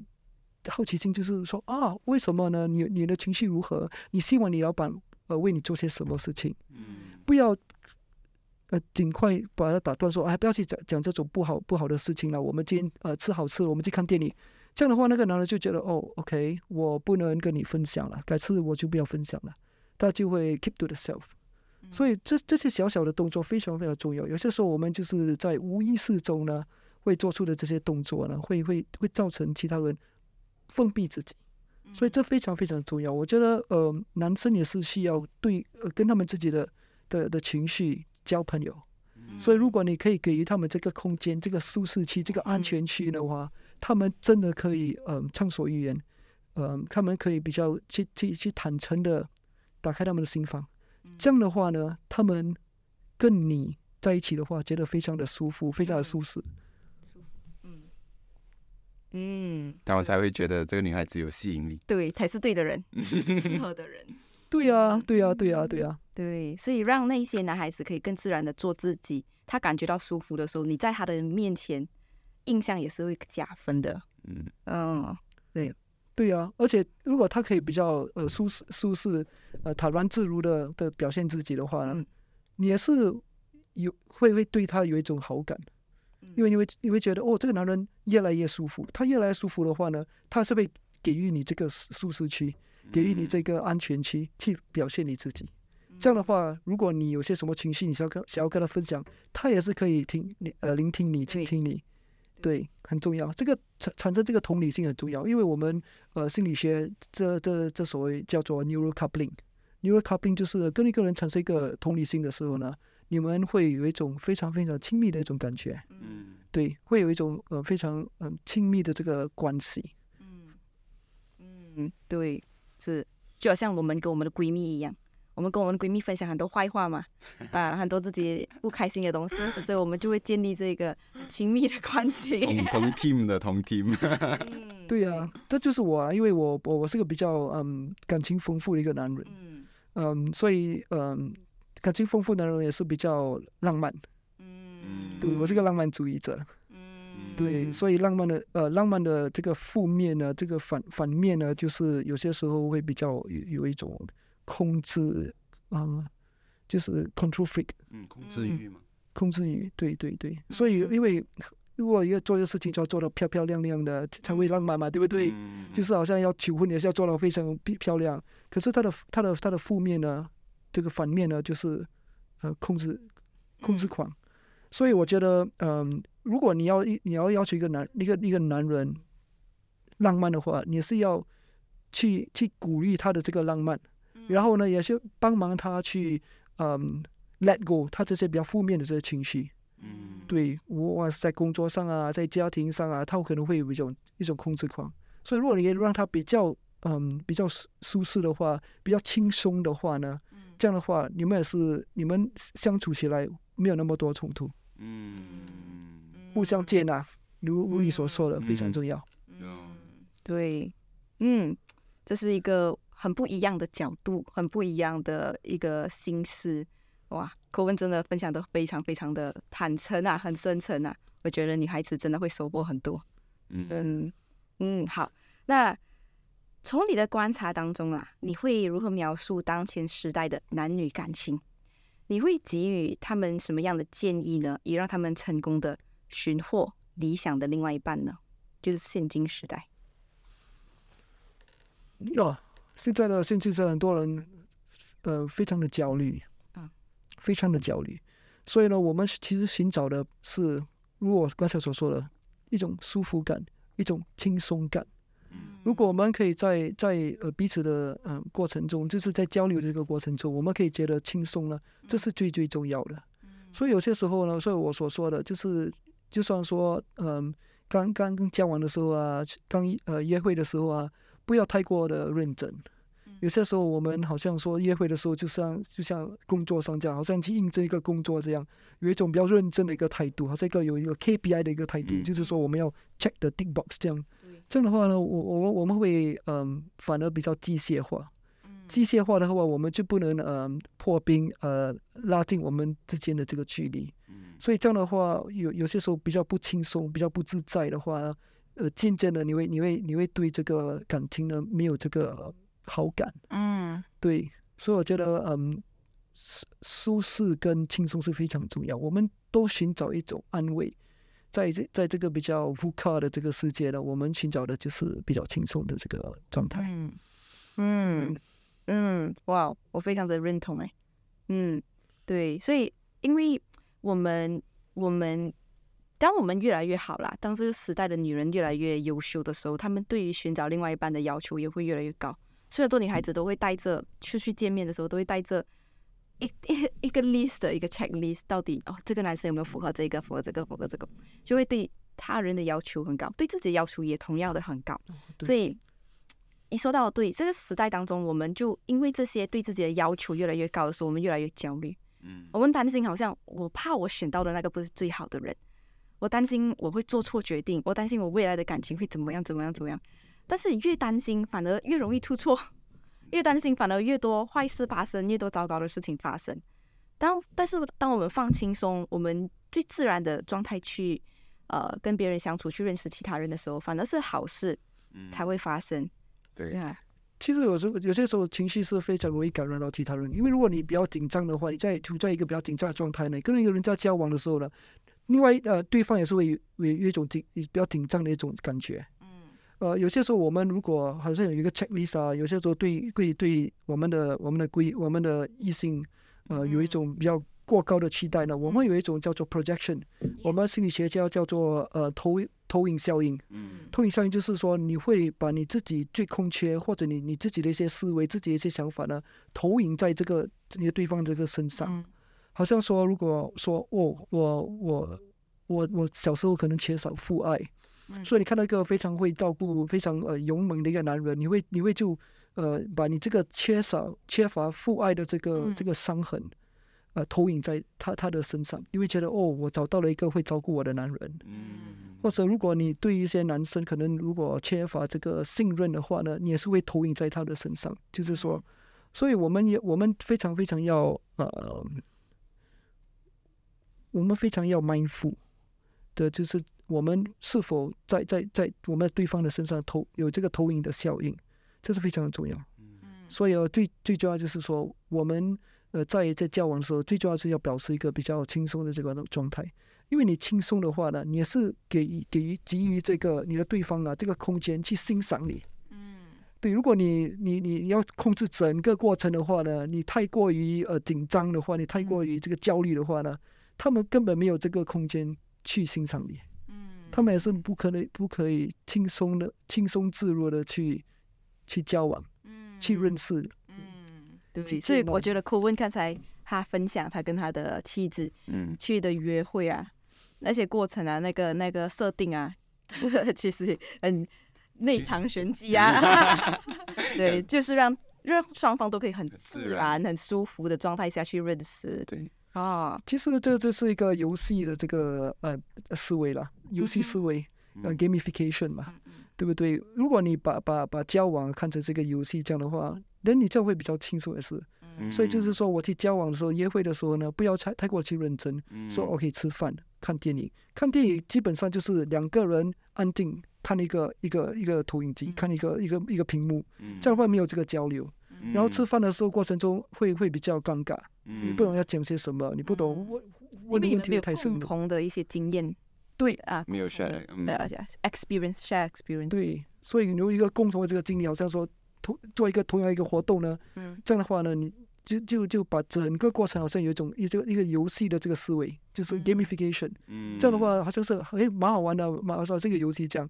Speaker 1: 好奇心，就是说啊，为什么呢？你你的情绪如何？你希望你老板呃为你做些什么事情？嗯，不要呃尽快把它打断，说哎，不要去讲讲这种不好不好的事情了。我们今天呃吃好吃，我们去看电影。这样的话，那个男人就觉得哦，OK，我不能跟你分享了，改次我就不要分享了。他就会 keep to the s e l f 所以，这这些小小的动作非常非常重要。有些时候我们就是在无意识中呢。会做出的这些动作呢，会会会造成其他人封闭自己，所以这非常非常重要。我觉得，呃，男生也是需要对呃跟他们自己的的的情绪交朋友，所以如果你可以给予他们这个空间、这个舒适区、这个安全区的话，他们真的可以嗯畅所欲言，嗯，他们可以比较去去去坦诚的打开他们的心房。这样的话呢，他们跟你在一起的话，觉得非常的舒服，非常的舒适。嗯，
Speaker 2: 但我才会觉得这个女孩子有吸引力，对，才是对的人，(laughs) 适合
Speaker 1: 的人。对呀，对呀，对呀，对呀，
Speaker 3: 对。所以让那些男孩子可以更自然的做自己，他感觉到舒服的时候，你在他的面前印象也是会加分的。嗯嗯，
Speaker 1: 对，对呀。而且如果他可以比较呃舒适、舒适呃坦然自如的的表现自己的话，你也是有会会对他有一种好感。因为你会你会觉得哦，这个男人越来越舒服。他越来越舒服的话呢，他是会给予你这个舒适区，给予你这个安全区去表现你自己。这样的话，如果你有些什么情绪，你想要想要跟他分享，他也是可以听，呃，聆听你，倾听你。对，很重要。这个产产生这个同理心很重要，因为我们呃心理学这这这所谓叫做 neuro coupling，neuro coupling 就是跟你个人产生一个同理心的时候呢。你们会有一种非常非常亲密的一种感觉，嗯，对，会有一种呃非常嗯亲密的这个关系，嗯嗯，对，是就好像我们跟我们的闺蜜一样，
Speaker 3: 我们跟我们的闺蜜分享很多坏话嘛，(laughs) 啊，很多自己不开心的东西，所以我们就会
Speaker 1: 建立这个亲密的关系。同
Speaker 2: (laughs) team 的同 team，(laughs)
Speaker 1: 对呀，这就是我，啊，因为我我我是个比较嗯感情丰富的一个男人，嗯嗯，所以嗯。感情丰富的人也是比较浪漫，嗯，对我是个浪漫主义者，嗯，对，所以浪漫的呃，浪漫的这个负面呢，这个反反面呢，就是有些时候会比较有有一种控制，啊，就是 control freak，
Speaker 2: 嗯，控制欲嘛，
Speaker 1: 控制欲，对对对，所以因为如果要做一个事情，就要做到漂漂亮亮的才会浪漫嘛，对不对？就是好像要求婚也是要做到非常漂亮，可是他的他的他的负面呢？这个反面呢，就是，呃，控制，控制狂。所以我觉得，嗯，如果你要一你要要求一个男一个一个男人浪漫的话，你是要去去鼓励他的这个浪漫，然后呢，也是帮忙他去，嗯，let go 他这些比较负面的这些情绪。嗯，对我是在工作上啊，在家庭上啊，他可能会有一种一种控制狂。所以如果你让他比较嗯比较舒适的话，比较轻松的话呢？这样的话，你们也是，你们相处起来没有那么多冲突，嗯，互相接纳，如如你所说的非常重要，嗯，
Speaker 3: 对，嗯，这是一个很不一样的角度，很不一样的一个心思，哇，柯文真的分享的非常非常的坦诚啊，很深沉啊，我觉得女孩子真的会收获很多，嗯嗯，好，那。从你的观察当中啊，你会如何描述当前时代的男女感情？你会给予他们什么样的建议呢？以让他们成功的寻获理想的另外一半呢？就是现今时代。
Speaker 1: 现在的现今是很多人，呃，非常的焦虑，啊，非常的焦虑。所以呢，我们其实寻找的是，如我刚才所说的一种舒服感，一种轻松感。如果我们可以在在呃彼此的嗯过程中，就是在交流的这个过程中，我们可以觉得轻松了，这是最最重要的。所以有些时候呢，所以我所说的，就是就算说嗯刚刚跟交往的时候啊，刚呃约会的时候啊，不要太过的认真。有些时候，我们好像说约会的时候，就像就像工作上这样，好像去应征一个工作这样，有一种比较认真的一个态度，好像一个有一个 KPI 的一个态度，就是说我们要 check the tick box 这样。这样的话呢，我我我们会嗯，反而比较机械化。机械化的话，我们就不能呃破冰呃拉近我们之间的这个距离。所以这样的话，有有些时候比较不轻松，比较不自在的话，呃，渐渐的你会你会你会对这个感情呢没有这个。好感，嗯，对，所以我觉得，嗯，舒舒适跟轻松是非常重要。我们多寻找一种安慰，在这在这个比较浮夸的这个世界呢，我们寻找的就是比较轻松的这个状态。嗯
Speaker 3: 嗯嗯，哇，我非常的认同哎。嗯，对，所以因为我们我们，当我们越来越好啦，当这个时代的女人越来越优秀的时候，她们对于寻找另外一半的要求也会越来越高。虽然多女孩子都会带着出去见面的时候，都会带着一一一个 list，一个 check list，到底哦，这个男生有没有符合这个，符合这个，符合这个，就会对他人的要求很高，对自己的要求也同样的很高。所以一说到对这个时代当中，我们就因为这些对自己的要求越来越高的时候，我们越来越焦虑。嗯，我们担心，好像我怕我选到的那个不是最好的人，我担心我会做错决定，我担心我未来的感情会怎么样，怎么样，怎么样。但是你越担心，反而越容易出错；(laughs) 越担心，反而越多坏事发生，越多糟糕的事情发生。当但是当我们放轻松，我们最自然的状态去呃跟别人相处，去认识其他人的时候，反而是好事才会发生。
Speaker 1: 对呀，其实有时候有些时候情绪是非常容易感染到其他人，因为如果你比较紧张的话，你在处在一个比较紧张的状态呢，跟一个人在交往的时候呢，另外呃对方也是会会有一种紧比较紧张的一种感觉。呃，有些时候我们如果好像有一个 checklist 啊，有些时候对对对我们的我们的规我们的异性，呃，有一种比较过高的期待呢，我们有一种叫做 projection，我们心理学家叫做呃投投影效应。嗯，投影效应就是说你会把你自己最空缺或者你你自己的一些思维、自己的一些想法呢，投影在这个你的对方这个身上，好像说如果说我我我我我小时候可能缺少父爱。所以你看到一个非常会照顾、非常呃勇猛的一个男人，你会你会就，呃，把你这个缺少、缺乏父爱的这个这个伤痕，呃，投影在他他的身上，你会觉得哦，我找到了一个会照顾我的男人。嗯。或者如果你对一些男生可能如果缺乏这个信任的话呢，你也是会投影在他的身上。就是说，所以我们也我们非常非常要呃，我们非常要 mindful 的就是。我们是否在在在我们对方的身上投有这个投影的效应，这是非常的重要。嗯嗯，所以最最重要就是说，我们呃在在交往的时候，最重要是要保持一个比较轻松的这个状态。因为你轻松的话呢，你是给给予给予这个你的对方啊这个空间去欣赏你。嗯，对。如果你你你你要控制整个过程的话呢，你太过于呃紧张的话，你太过于这个焦虑的话呢，他们根本没有这个空间去欣赏你。他们也是不可能不可以轻松的、轻松自如的去去交往，嗯，去认识，嗯，对。所以我觉得
Speaker 3: c o v e n 刚才他分享他跟他的妻子嗯去的约会啊，那些过程啊，那个那个设定啊，(laughs) 其实很内藏玄机啊。(laughs) 对，就是让让双方都可以很自然、很舒服的状态下去认识。对。
Speaker 1: 啊，其实这这是一个游戏的这个呃思维了，游戏思维，呃 gamification 嘛，对不对？如果你把把把交往看成这个游戏这样的话，那你就会比较轻松也是，所以就是说，我去交往的时候、约会的时候呢，不要太太过去认真。说 OK，吃饭、看电影，看电影基本上就是两个人安静看一个一个一个投影机，看一个一个一个屏幕，这样会没有这个交流。然后吃饭的时候过程中会会比较尴尬，你不懂要讲些什么，你不懂，问、为问题没有共同的一些经验，对啊，
Speaker 2: 没有 share，没有、嗯
Speaker 1: ，experience share experience，对，所以你有一个共同的这个经历，好像说同做一个同样一个活动呢，这样的话呢，你就就就把整个过程好像有一种一个一个游戏的这个思维，就是 gamification，嗯，这样的话好像是哎蛮好玩的，蛮好像是一个游戏这样。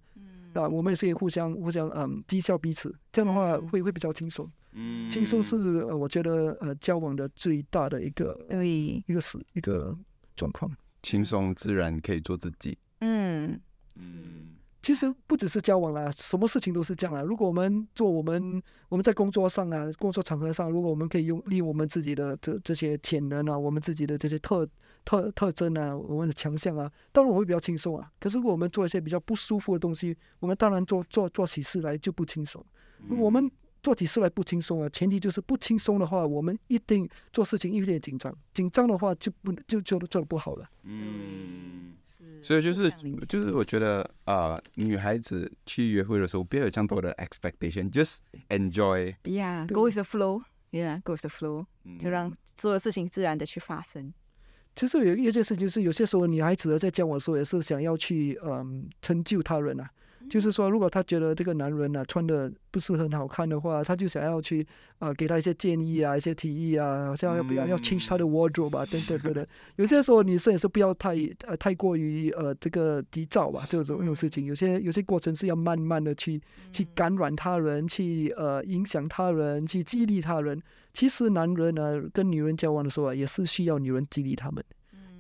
Speaker 1: 那我们也是互相互相嗯讥笑彼此，这样的话会会比较轻松。嗯，轻松是呃，我觉得呃，交往的最大的一个对一个是一个状况。
Speaker 2: 轻松自然可以做自己。
Speaker 1: 嗯嗯。其实不只是交往啦，什么事情都是这样啦。如果我们做我们我们在工作上啊，工作场合上，如果我们可以用利用我们自己的这这些潜能啊，我们自己的这些特特特征啊，我们的强项啊，当然我会比较轻松啊。可是如果我们做一些比较不舒服的东西，我们当然做做做起事来就不轻松。我们。做起事来不轻松啊！前提就是不轻松的话，我们一定做事情有点紧张。紧张的话就不能就就做的不好了。嗯，
Speaker 2: 是。所以就是就是我觉得啊，女孩子去约会的时候，不要有这样多的 expectation，just enjoy。
Speaker 3: Yeah，go with the flow。Yeah，go with the flow。就让所有事情自然的去发生。
Speaker 1: 其实有有些事情是有些时候女孩子在交往的时候也是想要去嗯成就他人啊。就是说，如果他觉得这个男人啊、穿的不是很好看的话，他就想要去啊给他一些建议啊，一些提议啊，好像要不要要 change 他的 wardrobe 吧，等等等等。(laughs) 有些时候，女生也是不要太呃太过于呃这个急躁吧，这种这种事情，有些有些过程是要慢慢的去去感染他人，去呃影响他人，去激励他人。其实，男人呢跟女人交往的时候啊，也是需要女人激励他们。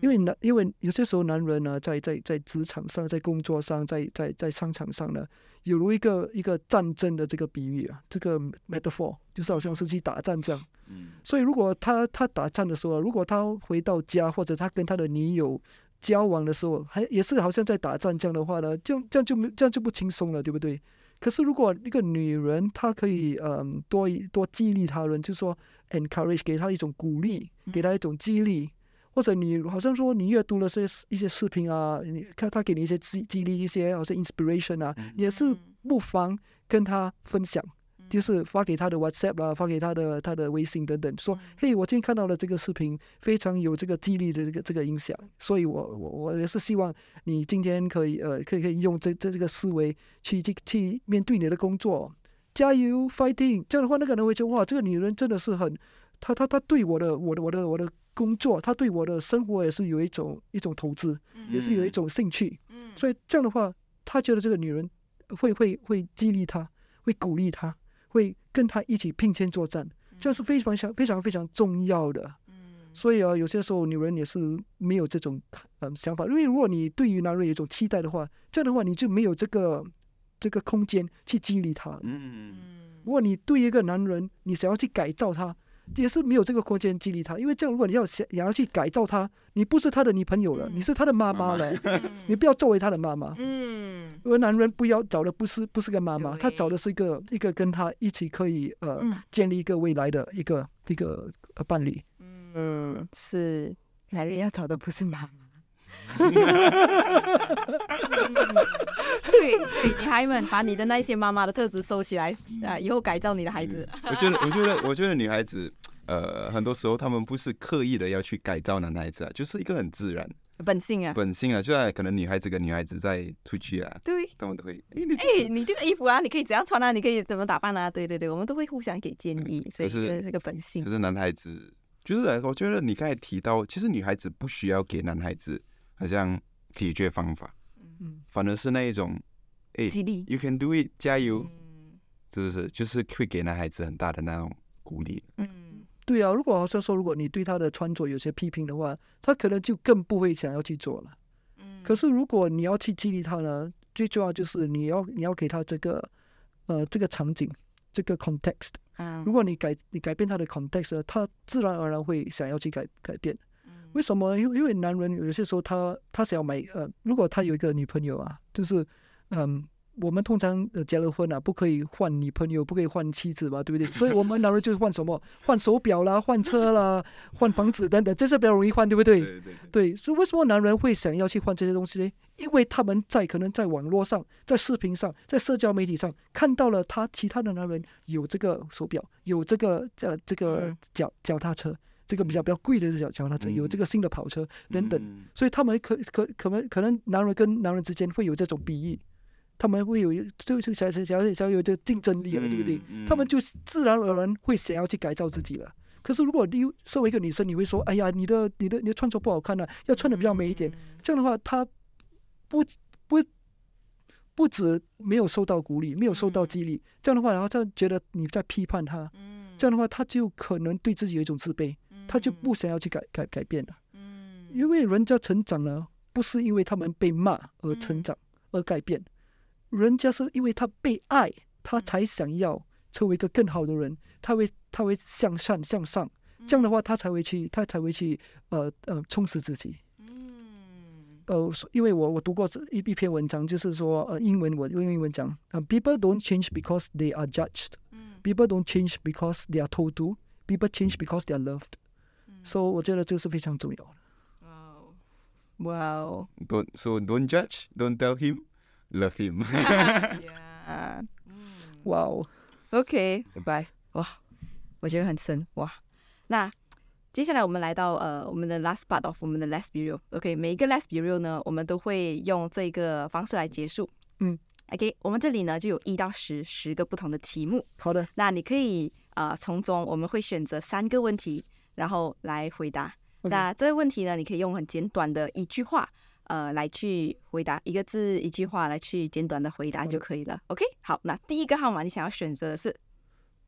Speaker 1: 因为男，因为有些时候男人呢，在在在职场上，在工作上，在在在商场上呢，有如一个一个战争的这个比喻啊，这个 metaphor 就是好像是去打战争。嗯，所以如果他他打仗的时候，如果他回到家或者他跟他的女友交往的时候，还也是好像在打战争的话呢，这样这样就没这样就不轻松了，对不对？可是如果一个女人她可以嗯多多激励他人，就说 encourage 给她一种鼓励，给她一种激励。或者你好像说你阅读了这些一些视频啊，你看他给你一些激激励，一些好像 inspiration 啊，也是不妨跟他分享，就是发给他的 WhatsApp 啦，发给他的他的微信等等，说嘿，我今天看到了这个视频，非常有这个激励的这个这个影响，所以我我我也是希望你今天可以呃，可以可以用这这这个思维去去去面对你的工作，加油 fighting！这样的话，那个人会觉得哇，这个女人真的是很，他他他对我的我的我的我的。工作，他对我的生活也是有一种一种投资，也是有一种兴趣。嗯，所以这样的话，他觉得这个女人会会会激励他，会鼓励他，会跟他一起并肩作战，这样是非常非常非常重要的。嗯，所以啊，有些时候女人也是没有这种嗯想法，因为如果你对于男人有一种期待的话，这样的话你就没有这个这个空间去激励他。嗯，如果你对一个男人，你想要去改造他。也是没有这个空间激励他，因为这样如果你要想也要去改造他，你不是他的女朋友了，你是他的妈妈了，(laughs) 你不要作为他的妈妈。嗯，而男人不要找的不是不是个妈妈，他找的是一个一个跟他一起可以呃建立一个未来的一个一个伴侣。嗯，是男人要找的不是妈。对，
Speaker 3: (laughs) 所以女孩们把你的那些妈妈的特质收起来啊，以后改造你的孩子。我觉
Speaker 2: 得，我觉得，我觉得女孩子，呃，很多时候她们不是刻意的要去改造男孩子啊，就是一个很自然
Speaker 3: 本性啊，本
Speaker 2: 性啊。就在可能女孩子跟女孩子在出去啊，对，他们都会
Speaker 3: 哎，你哎，你这个衣服啊，你可以怎样穿啊，你可以怎么打扮啊？对对对，我们都会互相给建议，所以这是个本
Speaker 2: 性。就是男孩子，就是我觉得你刚才提到，其实女孩子不需要给男孩子。好像解决方法，嗯，反而是那一种，诶，激励，You can do it，加油，嗯、是不是？就是会给男孩子很大的那种鼓励。嗯，
Speaker 1: 对啊。如果好像说，如果你对他的穿着有些批评的话，他可能就更不会想要去做了。嗯。可是如果你要去激励他呢，最重要就是你要你要给他这个呃这个场景，这个 context。嗯。如果你改你改变他的 context，他自然而然会想要去改改变。为什么？因因为男人有些时候他他想要买呃，如果他有一个女朋友啊，就是嗯，我们通常呃结了婚啊，不可以换女朋友，不可以换妻子嘛，对不对？所以我们男人就是换什么，(laughs) 换手表啦，换车啦，(laughs) 换房子等等，这是比较容易换，对不对？对，所以为什么男人会想要去换这些东西呢？因为他们在可能在网络上、在视频上、在社交媒体上看到了他其他的男人有这个手表，有这个呃这个脚脚踏车。这个比较比较贵的这小车，他有这个新的跑车等等，所以他们可可可能可能男人跟男人之间会有这种比喻，他们会有就就想想想想有这个竞争力了，对不对？他们就自然而然会想要去改造自己了。可是如果你身为一个女生，你会说：“哎呀，你的你的你的穿着不好看呢，要穿的比较美一点。”这样的话，她不不不止没有受到鼓励，没有受到激励，这样的话，然后她觉得你在批判她，这样的话，她就可能对自己有一种自卑。他就不想要去改改改变了。因为人家成长了，不是因为他们被骂而成长而改变，人家是因为他被爱，他才想要成为一个更好的人，他会他会向善向上，这样的话他才会去他才会去呃呃充实自己，呃，因为我我读过一一篇文章，就是说呃英文我用英文讲，People don't change because they are judged，People don't change because they are told to，People change because they are loved。所以我觉得这个是非常重要的。哇哦！
Speaker 2: 哇哦！Don't so don't judge, don't tell him, love him。(laughs) Yeah。
Speaker 3: 哇哦！OK。g o o b y e 哇，我觉得很深哇。那接下来我们来到呃我们的 last part of 我们的 last video。OK，每一个 last video 呢，我们都会用这个方式来结束。嗯。OK，我们这里呢就有一到十十个不同的题目。好的。那你可以啊从中我们会选择三个问题。然后来回答那这个问题呢？你可以用很简短的一句话，呃，来去回答一个字，一句话来去简短的回答就可以了。OK，好，那第一个号码你
Speaker 1: 想要选择的是？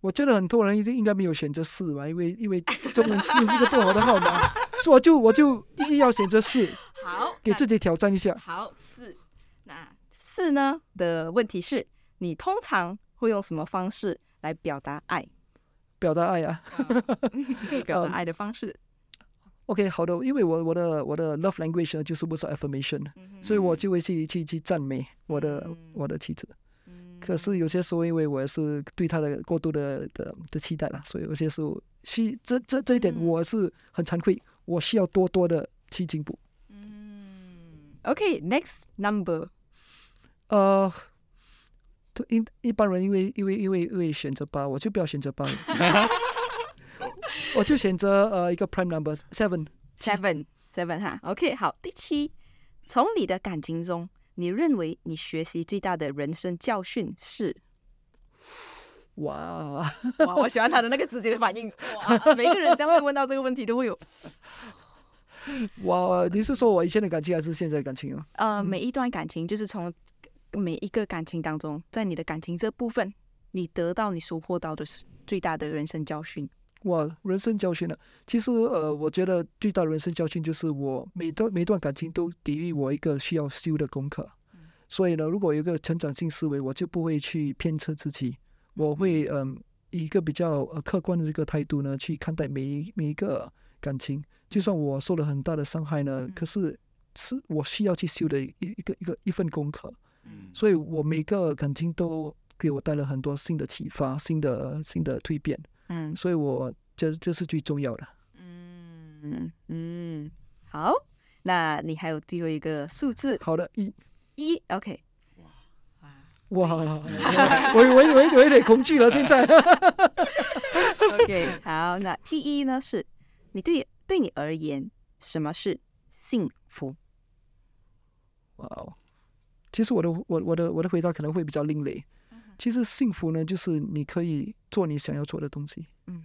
Speaker 1: 我觉得很多人一定应该没有选择四吧，因为因为中文四是一个不好的号码，是 (laughs) 我就我就一定要选择四。好，给自己挑战一下。
Speaker 3: 好，四。那四呢的问题是你通常会用
Speaker 1: 什么方式来表达爱？表达爱啊，表达爱的方式。OK，好的，因为我我的我的 love language 呢就是不少 affirmation，所以我就会去去去赞美我的我的妻子。可是有些时候，因为我是对他的过度的的的期待了，所以有些时候是这这这一点我是很惭愧，我需要多多的去进步。嗯，OK，next number，呃，因一般人因为因为因为因为选择八，我就不要选择八，(laughs) 我就选择呃
Speaker 3: 一个 prime number seven seven seven 哈 OK 好第七，从你的感情中，你认为你学习最大的人生教训是？
Speaker 1: 哇
Speaker 3: 哇，我喜欢他的那个直接的反应，哇，每个人将会问到这个问
Speaker 1: 题都会有。哇，你是说我以前的感情还是现在的感情吗？
Speaker 3: 呃，每一段感情就是从。每一个感情当中，在你的感情这部分，你得到你收获到的是最大的人生教训。
Speaker 1: 哇，人生教训呢？其实呃，我觉得最大的人生教训就是我每段每一段感情都给予我一个需要修的功课。所以呢，如果有一个成长性思维，我就不会去偏车自己，我会嗯，以一个比较呃客观的这个态度呢去看待每一每一个感情。就算我受了很大的伤害呢，可是是，我需要去修的一一个一个一份功课。所以，我每个感情都给我带了很多新的启发、新的新的蜕变。嗯，所以，我这这是最重要的。嗯
Speaker 3: 嗯，好，那你还有最后一个数字？好的，一，一，OK。哇
Speaker 1: 哇 (laughs) 我我我我有点恐惧了，现在。(laughs)
Speaker 3: OK，好，那第一呢，是
Speaker 1: 你对对你而言，什么是幸福？哇哦。其实我的我我的我的回答可能会比较另类。其实幸福呢，就是你可以做你想要做的东西。嗯，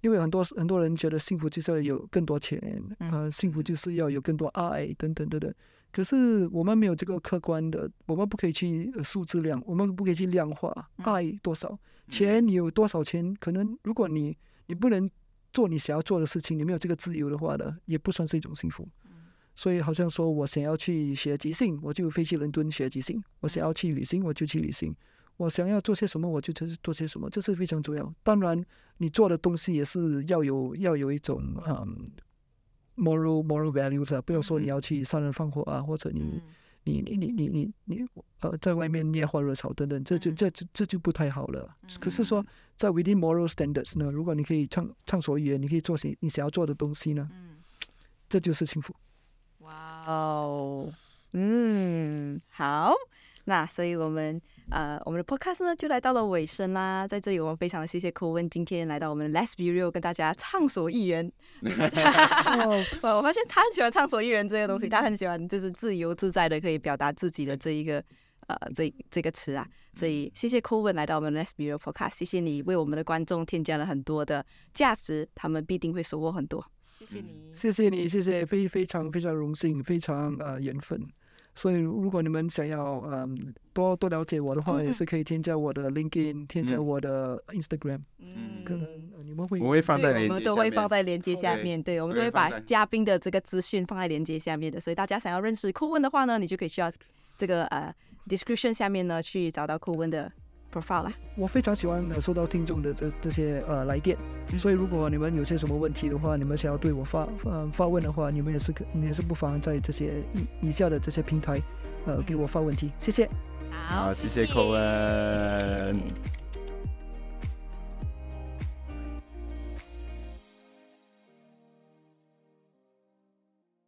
Speaker 1: 因为很多很多人觉得幸福就是要有更多钱，啊，幸福就是要有更多爱等等等等。可是我们没有这个客观的，我们不可以去数字量，我们不可以去量化爱多少，钱你有多少钱？可能如果你你不能做你想要做的事情，你没有这个自由的话呢，也不算是一种幸福。所以好像说，我想要去学即兴，我就飞去伦敦学即兴；我想要去旅行，我就去旅行；我想要做些什么，我就去做些什么，这是非常重要。当然，你做的东西也是要有要有一种嗯，moral moral values 啊。不要说你要去杀人放火啊，或者你你你你你你你呃，在外面拈花惹草等等，这就这这这就不太好了。可是说，在 within moral standards 呢，如果你可以畅畅所欲言，你可以做些你想要做的东西呢，这就是幸福。
Speaker 3: 哇哦，嗯，好，那所以我们呃，我们的 podcast 呢就来到了尾声啦。在这里，我非常的谢谢 Colvin，今天来到我们的 Let's Be Real，跟大家畅所欲言。(laughs) 我发现他很喜欢“畅所欲言”这个东西，他很喜欢就是自由自在的可以表达自己的这一个呃这这个词啊。所以谢谢 c o v i n 来到我们的 Let's Be Real podcast，谢谢你为我们的观众添加了很多的价值，他们必定会收获很多。
Speaker 1: 谢谢你，谢谢你，谢谢，非非常非常荣幸，非常呃缘分。所以如果你们想要嗯多多了解我的话，也是可以添加我的 LinkedIn，添加我的 Instagram。嗯，可能
Speaker 2: 你们
Speaker 3: 会
Speaker 1: 我
Speaker 2: 会放在我们都会放
Speaker 3: 在链接下面，对我们都会把嘉宾的这个资讯放在链接下面的。所以大家想要认识酷问的话呢，你就可以需要这个呃 description 下面呢去找到酷问的。
Speaker 1: 我非常喜欢收到听众的这这些呃来电，所以如果你们有些什么问题的话，你们想要对我发呃、发问的话，你们也是可，你也是不妨在这些以以下的这些平台，呃给我发问题，谢谢，
Speaker 2: 好，谢谢口恩。